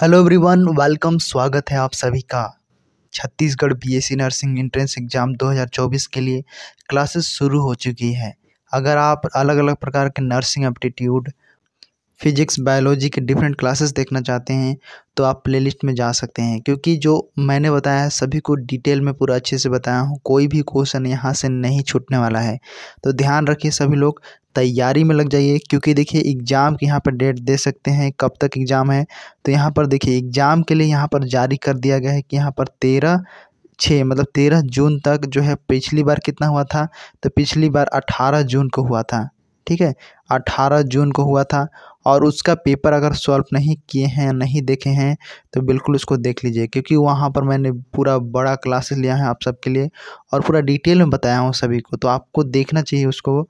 hello everyone welcome स्वागत है आप सभी का Chhattisgarh BSc nursing entrance exam 2024 के लिए क्लासेस शुरू हो चुकी हैं अगर आप अलग अलग प्रकार के नर्सिंग एप्टीट्यूड फिज़िक्स बायोलॉजी के डिफरेंट क्लासेस देखना चाहते हैं तो आप प्लेलिस्ट में जा सकते हैं क्योंकि जो मैंने बताया है सभी को डिटेल में पूरा अच्छे से बताया हूँ कोई भी क्वेश्चन यहाँ से नहीं छूटने वाला है तो ध्यान रखिए सभी लोग तैयारी में लग जाइए क्योंकि देखिए एग्ज़ाम की यहाँ पर डेट दे सकते हैं कब तक एग्ज़ाम है तो यहाँ पर देखिए एग्ज़ाम के लिए यहाँ पर जारी कर दिया गया है कि यहाँ पर तेरह छः मतलब तेरह जून तक जो है पिछली बार कितना हुआ था तो पिछली बार अठारह जून को हुआ था ठीक है 18 जून को हुआ था और उसका पेपर अगर सॉल्व नहीं किए हैं नहीं देखे हैं तो बिल्कुल उसको देख लीजिए क्योंकि वहाँ पर मैंने पूरा बड़ा क्लासेस लिया है आप सबके लिए और पूरा डिटेल में बताया हूँ सभी को तो आपको देखना चाहिए उसको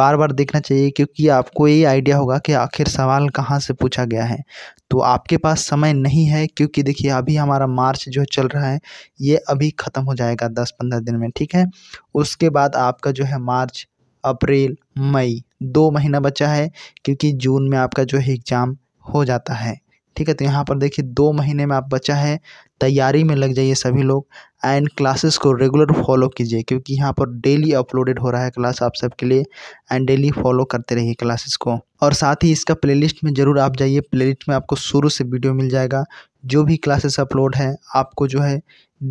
बार बार देखना चाहिए क्योंकि आपको ये आइडिया होगा कि आखिर सवाल कहाँ से पूछा गया है तो आपके पास समय नहीं है क्योंकि देखिए अभी हमारा मार्च जो चल रहा है ये अभी ख़त्म हो जाएगा दस पंद्रह दिन में ठीक है उसके बाद आपका जो है मार्च अप्रैल मई दो महीना बचा है क्योंकि जून में आपका जो है एग्ज़ाम हो जाता है ठीक है तो यहाँ पर देखिए दो महीने में आप बचा है तैयारी में लग जाइए सभी लोग एंड क्लासेस को रेगुलर फॉलो कीजिए क्योंकि यहाँ पर डेली अपलोडेड हो रहा है क्लास आप सबके लिए एंड डेली फॉलो करते रहिए क्लासेस को और साथ ही इसका प्लेलिस्ट में ज़रूर आप जाइए प्लेलिस्ट में आपको शुरू से वीडियो मिल जाएगा जो भी क्लासेस अपलोड है आपको जो है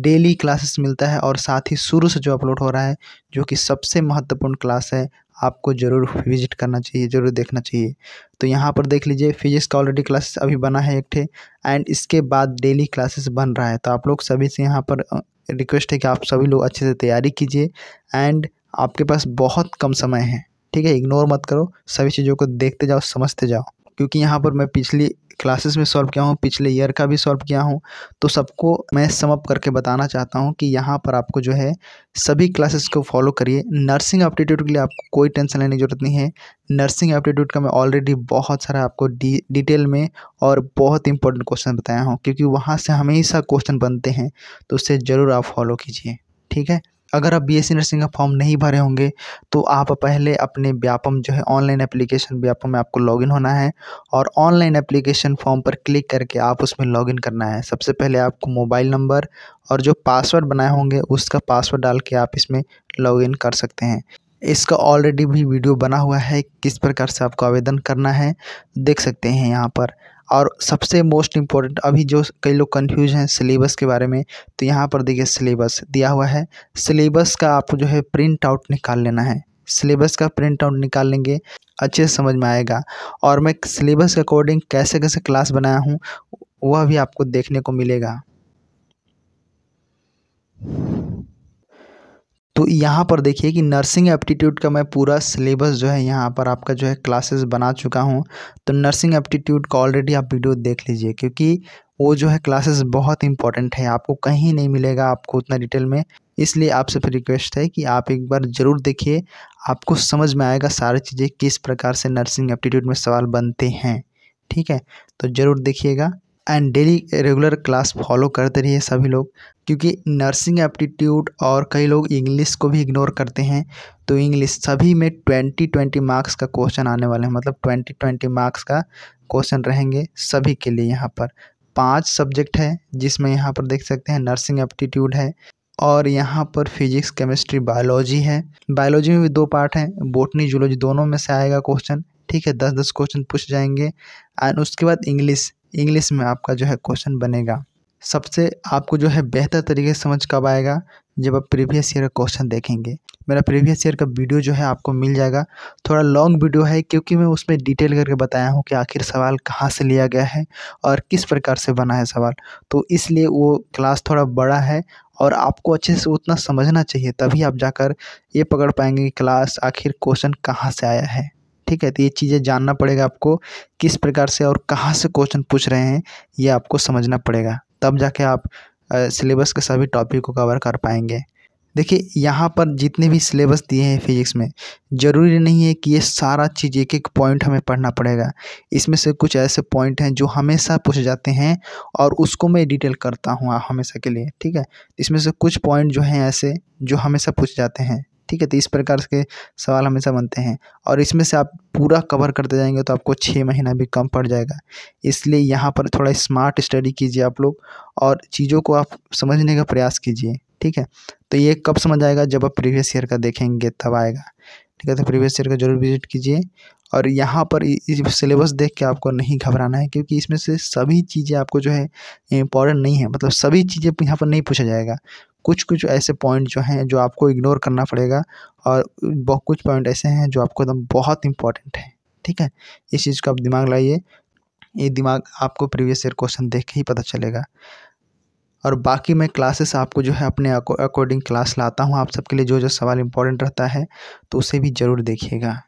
डेली क्लासेस मिलता है और साथ ही शुरू से जो अपलोड हो रहा है जो कि सबसे महत्वपूर्ण क्लास है आपको ज़रूर विजिट करना चाहिए ज़रूर देखना चाहिए तो यहाँ पर देख लीजिए फिजिक्स का ऑलरेडी क्लासेस अभी बना है एक ठे एंड इसके बाद डेली क्लासेस बन रहा है तो आप लोग सभी से यहाँ पर रिक्वेस्ट है कि आप सभी लोग अच्छे से तैयारी कीजिए एंड आपके पास बहुत कम समय है ठीक है इग्नोर मत करो सभी चीज़ों को देखते जाओ समझते जाओ क्योंकि यहाँ पर मैं पिछली क्लासेस में सॉल्व किया हूँ पिछले ईयर का भी सॉल्व किया हूँ तो सबको मैं समअप करके बताना चाहता हूँ कि यहाँ पर आपको जो है सभी क्लासेस को फॉलो करिए नर्सिंग एप्टीट्यूड के लिए आपको कोई टेंशन लेने की ज़रूरत नहीं है नर्सिंग एप्टीट्यूड का मैं ऑलरेडी बहुत सारा आपको डी डिटेल में और बहुत इंपॉर्टेंट क्वेश्चन बताया हूँ क्योंकि वहाँ से हमेशा क्वेश्चन बनते हैं तो उससे ज़रूर आप फॉलो कीजिए ठीक है अगर आप बीएससी नर्सिंग का फॉर्म नहीं भरे होंगे तो आप पहले अपने व्यापम जो है ऑनलाइन एप्लीकेशन व्यापम में आपको लॉगिन होना है और ऑनलाइन एप्लीकेशन फॉर्म पर क्लिक करके आप उसमें लॉगिन करना है सबसे पहले आपको मोबाइल नंबर और जो पासवर्ड बनाए होंगे उसका पासवर्ड डाल के आप इसमें लॉगिन कर सकते हैं इसका ऑलरेडी भी वीडियो बना हुआ है किस प्रकार से आपको आवेदन करना है देख सकते हैं यहाँ पर और सबसे मोस्ट इम्पोर्टेंट अभी जो कई लोग कंफ्यूज हैं सिलेबस के बारे में तो यहाँ पर देखिए सिलेबस दिया हुआ है सिलेबस का आपको जो है प्रिंट आउट निकाल लेना है सिलेबस का प्रिंट आउट निकाल लेंगे अच्छे से समझ में आएगा और मैं सिलेबस के अकॉर्डिंग कैसे कैसे क्लास बनाया हूँ वह भी आपको देखने को मिलेगा तो यहाँ पर देखिए कि नर्सिंग एप्टीट्यूड का मैं पूरा सिलेबस जो है यहाँ पर आपका जो है क्लासेस बना चुका हूँ तो नर्सिंग एप्टीट्यूड का ऑलरेडी आप वीडियो देख लीजिए क्योंकि वो जो है क्लासेस बहुत इंपॉर्टेंट है आपको कहीं नहीं मिलेगा आपको उतना डिटेल में इसलिए आपसे फिर रिक्वेस्ट है कि आप एक बार ज़रूर देखिए आपको समझ में आएगा सारी चीज़ें किस प्रकार से नर्सिंग एप्टीट्यूड में सवाल बनते हैं ठीक है तो ज़रूर देखिएगा and daily regular class follow करते रहिए सभी लोग क्योंकि नर्सिंग एप्टीट्यूड और कई लोग इंग्लिश को भी इग्नोर करते हैं तो इंग्लिश सभी में ट्वेंटी ट्वेंटी मार्क्स का क्वेश्चन आने वाले हैं मतलब ट्वेंटी ट्वेंटी मार्क्स का क्वेश्चन रहेंगे सभी के लिए यहाँ पर पांच सब्जेक्ट है जिसमें यहाँ पर देख सकते हैं नर्सिंग एप्टीट्यूड है और यहाँ पर फिजिक्स केमिस्ट्री बायोलॉजी है बायोलॉजी में भी दो पार्ट हैं बोटनी जूलॉजी दोनों में से आएगा क्वेश्चन ठीक है दस दस क्वेश्चन पूछ जाएंगे एंड उसके बाद इंग्लिश इंग्लिश में आपका जो है क्वेश्चन बनेगा सबसे आपको जो है बेहतर तरीके से समझ कब आएगा जब आप प्रीवियस ईयर का क्वेश्चन देखेंगे मेरा प्रीवियस ईयर का वीडियो जो है आपको मिल जाएगा थोड़ा लॉन्ग वीडियो है क्योंकि मैं उसमें डिटेल करके बताया हूँ कि आखिर सवाल कहाँ से लिया गया है और किस प्रकार से बना है सवाल तो इसलिए वो क्लास थोड़ा बड़ा है और आपको अच्छे से उतना समझना चाहिए तभी आप जाकर ये पकड़ पाएंगे कि क्लास आखिर क्वेश्चन कहाँ से आया है ठीक है तो ये चीज़ें जानना पड़ेगा आपको किस प्रकार से और कहाँ से क्वेश्चन पूछ रहे हैं ये आपको समझना पड़ेगा तब जाके आप सिलेबस के सभी टॉपिक को कवर कर पाएंगे देखिए यहाँ पर जितने भी सिलेबस दिए हैं फिजिक्स में ज़रूरी नहीं है कि ये सारा चीज़ एक एक पॉइंट हमें पढ़ना पड़ेगा इसमें से कुछ ऐसे पॉइंट हैं जो हमेशा पूछे जाते हैं और उसको मैं डिटेल करता हूँ हमेशा के लिए ठीक है इसमें से कुछ पॉइंट जो हैं ऐसे जो हमेशा पूछे जाते हैं ठीक है तो इस प्रकार के सवाल हमेशा बनते हैं और इसमें से आप पूरा कवर करते जाएंगे तो आपको छः महीना भी कम पड़ जाएगा इसलिए यहाँ पर थोड़ा स्मार्ट स्टडी कीजिए आप लोग और चीज़ों को आप समझने का प्रयास कीजिए ठीक है तो ये कब समझ आएगा जब आप प्रीवियस ईयर का देखेंगे तब आएगा ठीक है तो प्रीवियस ईयर का जरूर विजिट कीजिए और यहाँ पर सिलेबस देख के आपको नहीं घबराना है क्योंकि इसमें से सभी चीज़ें आपको जो है इम्पॉर्टेंट नहीं है मतलब सभी चीज़ें यहाँ पर नहीं पूछा जाएगा कुछ कुछ ऐसे पॉइंट जो हैं जो आपको इग्नोर करना पड़ेगा और कुछ पॉइंट ऐसे हैं जो आपको एकदम बहुत इंपॉर्टेंट है ठीक है इस चीज़ को आप दिमाग लाइए ये दिमाग आपको प्रीवियस ईयर क्वेश्चन देख के ही पता चलेगा और बाकी मैं क्लासेस आपको जो है अपने अकॉर्डिंग क्लास लाता हूँ आप सबके लिए जो जो सवाल इंपॉर्टेंट रहता है तो उसे भी ज़रूर देखिएगा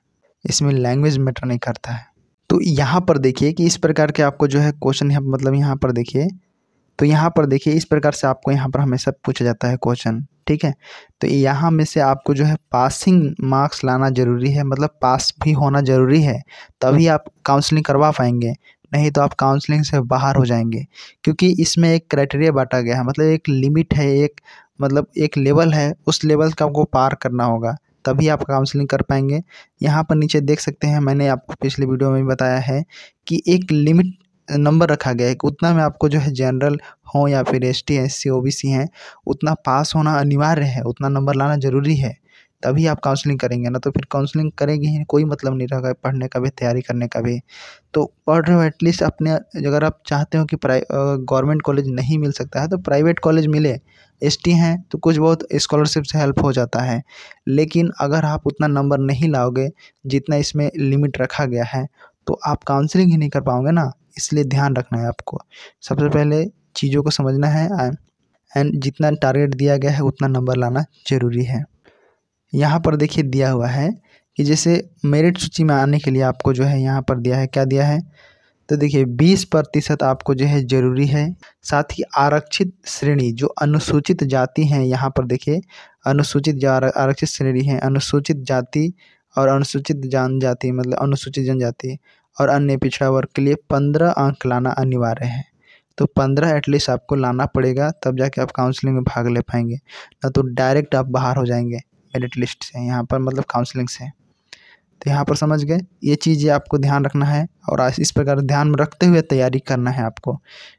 इसमें लैंग्वेज मैटर नहीं करता है तो यहाँ पर देखिए कि इस प्रकार के आपको जो है क्वेश्चन मतलब यहाँ पर देखिए तो यहाँ पर देखिए इस प्रकार से आपको यहाँ पर हमेशा पूछा जाता है क्वेश्चन ठीक है तो यहाँ में से आपको जो है पासिंग मार्क्स लाना ज़रूरी है मतलब पास भी होना ज़रूरी है तभी आप काउंसलिंग करवा पाएंगे नहीं तो आप काउंसलिंग से बाहर हो जाएंगे क्योंकि इसमें एक क्राइटेरिया बांटा गया है मतलब एक लिमिट है एक मतलब एक लेवल है उस लेवल का आपको पार करना होगा तभी आप काउंसलिंग कर पाएंगे यहाँ पर नीचे देख सकते हैं मैंने आपको पिछले वीडियो में भी बताया है कि एक लिमिट नंबर रखा गया है कि उतना में आपको जो है जनरल हों या फिर S T S C O B C हैं उतना पास होना अनिवार्य है उतना नंबर लाना ज़रूरी है तभी आप काउंसलिंग करेंगे ना तो फिर काउंसलिंग करेंगे ही कोई मतलब नहीं रहेगा पढ़ने का भी तैयारी करने का भी तो पढ़ रहे हो एटलीस्ट अपने अगर आप चाहते हो कि गवर्नमेंट कॉलेज नहीं मिल सकता है तो प्राइवेट कॉलेज मिले एस टी हैं तो कुछ बहुत स्कॉलरशिप से हेल्प हो जाता है लेकिन अगर आप उतना नंबर नहीं लाओगे जितना इसमें लिमिट रखा गया है तो आप काउंसलिंग ही नहीं कर पाओगे ना इसलिए ध्यान रखना है आपको सबसे पहले चीज़ों को समझना है एंड जितना टारगेट दिया गया है उतना नंबर लाना ज़रूरी है यहाँ पर देखिए दिया हुआ है कि जैसे मेरिट सूची में आने के लिए आपको जो है यहाँ पर दिया है क्या दिया है तो देखिए बीस प्रतिशत आपको जो है ज़रूरी है साथ ही आरक्षित श्रेणी जो अनुसूचित जाति हैं यहाँ पर देखिए अनुसूचित आरक्षित श्रेणी है अनुसूचित जाति और अनुसूचित जनजाति मतलब अनुसूचित जनजाति और अन्य पिछड़ा वर्ग के लिए पंद्रह अंक लाना अनिवार्य है तो पंद्रह एटलीस्ट आपको लाना पड़ेगा तब जाके आप काउंसलिंग में भाग ले पाएंगे ना तो डायरेक्ट आप बाहर हो जाएंगे मेरिट लिस्ट से यहाँ पर मतलब काउंसलिंग से तो यहाँ पर समझ गए ये चीज़ें आपको ध्यान रखना है और इस प्रकार ध्यान में रखते हुए तैयारी करना है आपको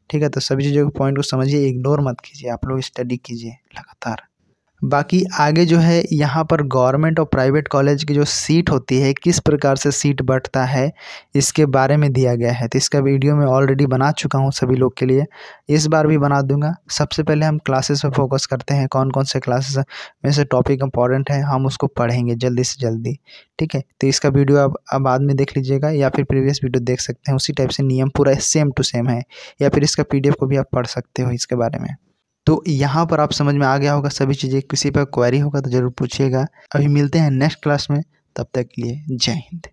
ठीक है तो सभी चीज़ों के पॉइंट को समझिए इग्नोर मत कीजिए आप लोग स्टडी कीजिए लगातार बाकी आगे जो है यहाँ पर गवर्नमेंट और प्राइवेट कॉलेज की जो सीट होती है किस प्रकार से सीट बढ़ता है इसके बारे में दिया गया है तो इसका वीडियो मैं ऑलरेडी बना चुका हूँ सभी लोग के लिए इस बार भी बना दूंगा सबसे पहले हम क्लासेस पर फोकस करते हैं कौन कौन से क्लासेस में से टॉपिक इंपॉर्टेंट है हम उसको पढ़ेंगे जल्दी से जल्दी ठीक है तो इसका वीडियो आप बाद में देख लीजिएगा या फिर प्रीवियस वीडियो देख सकते हैं उसी टाइप से नियम पूरा सेम टू सेम है या फिर इसका पी को भी आप पढ़ सकते हो इसके बारे में तो यहाँ पर आप समझ में आ गया होगा सभी चीज़ें किसी पर क्वारी होगा तो ज़रूर पूछिएगा अभी मिलते हैं नेक्स्ट क्लास में तब तक के लिए जय हिंद